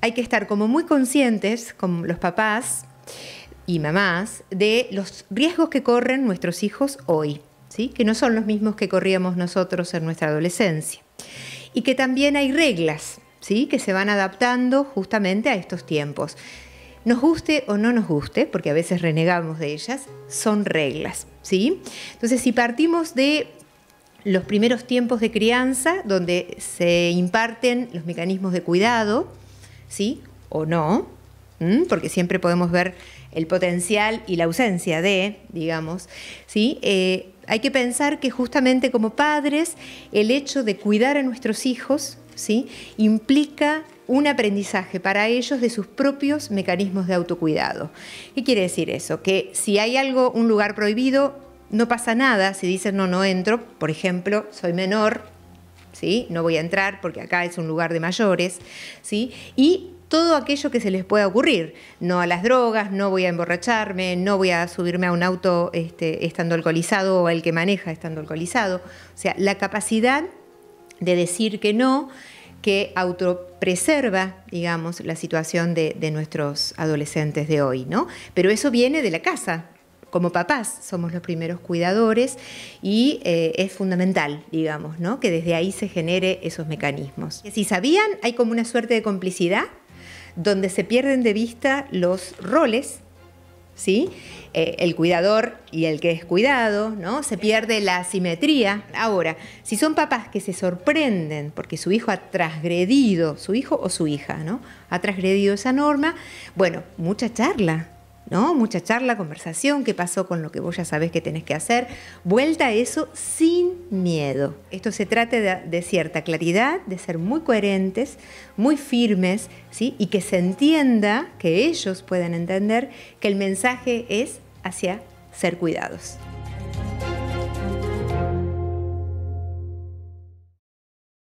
hay que estar como muy conscientes, como los papás y mamás, de los riesgos que corren nuestros hijos hoy, ¿sí? que no son los mismos que corríamos nosotros en nuestra adolescencia. Y que también hay reglas ¿sí? que se van adaptando justamente a estos tiempos. Nos guste o no nos guste, porque a veces renegamos de ellas, son reglas. ¿sí? Entonces, si partimos de los primeros tiempos de crianza, donde se imparten los mecanismos de cuidado, ¿sí? O no, ¿Mm? porque siempre podemos ver el potencial y la ausencia de, digamos, ¿sí? Eh, hay que pensar que justamente como padres el hecho de cuidar a nuestros hijos ¿sí? implica un aprendizaje para ellos de sus propios mecanismos de autocuidado. ¿Qué quiere decir eso? Que si hay algo, un lugar prohibido, no pasa nada si dicen no, no entro, por ejemplo, soy menor, no voy a entrar porque acá es un lugar de mayores, ¿sí? Y todo aquello que se les pueda ocurrir. No a las drogas, no voy a emborracharme, no voy a subirme a un auto este, estando alcoholizado o el que maneja estando alcoholizado. O sea, la capacidad de decir que no, que autopreserva, digamos, la situación de, de nuestros adolescentes de hoy, ¿no? Pero eso viene de la casa, como papás somos los primeros cuidadores y eh, es fundamental, digamos, que desde ahí se genere esos mecanismos. Si sabían, hay como una suerte de complicidad donde se pierden de vista los roles ¿Sí? Eh, el cuidador y el que es cuidado, ¿no? Se pierde la simetría. Ahora, si son papás que se sorprenden porque su hijo ha transgredido, su hijo o su hija, ¿no? Ha transgredido esa norma, bueno, mucha charla, ¿no? Mucha charla, conversación, qué pasó con lo que vos ya sabés que tenés que hacer. Vuelta a eso sin miedo. Esto se trata de, cierta claridad, de ser muy coherentes, muy firmes, ¿sí? Y que se entienda, que ellos puedan entender que el mensaje es hacia ser cuidados.